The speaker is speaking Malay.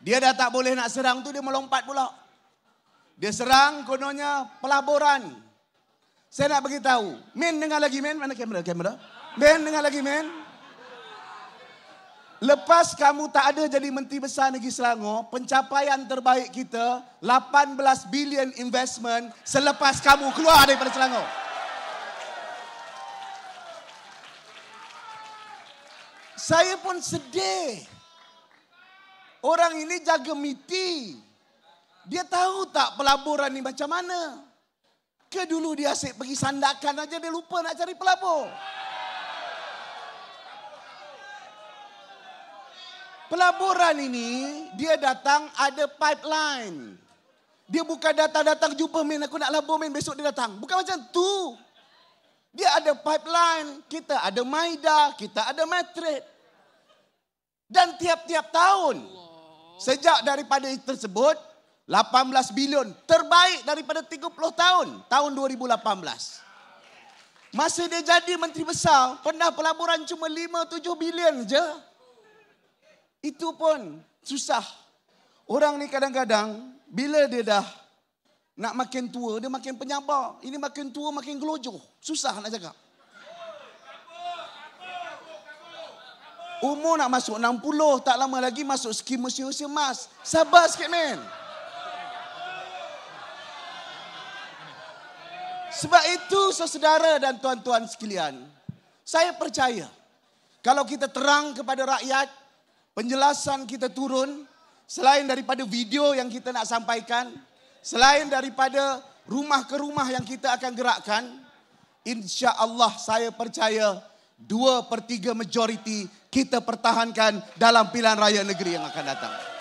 Dia dah tak boleh nak serang tu dia melompat pula. Dia serang kononnya pelaburan. Saya nak bagi tahu. Men dengar lagi men. mana kamera? Kamera. Men dengar lagi men. Lepas kamu tak ada jadi menteri besar negeri Selangor, pencapaian terbaik kita 18 bilion investment selepas kamu keluar daripada Selangor. Saya pun sedih. Orang ini jaga miti. Dia tahu tak pelaburan ni macam mana? Ke dulu dia asyik pergi sandakan aja dia lupa nak cari pelabur. Pelaburan ini dia datang ada pipeline. Dia bukan datang-datang jumpa min aku nak labur min besok dia datang. Bukan macam tu. Dia ada pipeline, kita ada Maida, kita ada Madrid. Dan tiap-tiap tahun Sejak daripada itu tersebut 18 bilion terbaik daripada 30 tahun tahun 2018. Masa dia jadi menteri besar, pernah pelaburan cuma 5 7 bilion je. Itu pun susah. Orang ni kadang-kadang bila dia dah nak makin tua, dia makin penyabar. Ini makin tua makin gelojoh. Susah nak cakap. Umur nak masuk 60, tak lama lagi masuk skim usia-usia emas. Sabar sikit, men. Sebab itu, saudara dan tuan-tuan sekalian, saya percaya, kalau kita terang kepada rakyat, penjelasan kita turun, selain daripada video yang kita nak sampaikan, selain daripada rumah ke rumah yang kita akan gerakkan, insya Allah saya percaya, dua per tiga majoriti kita pertahankan dalam pilihan raya negeri yang akan datang.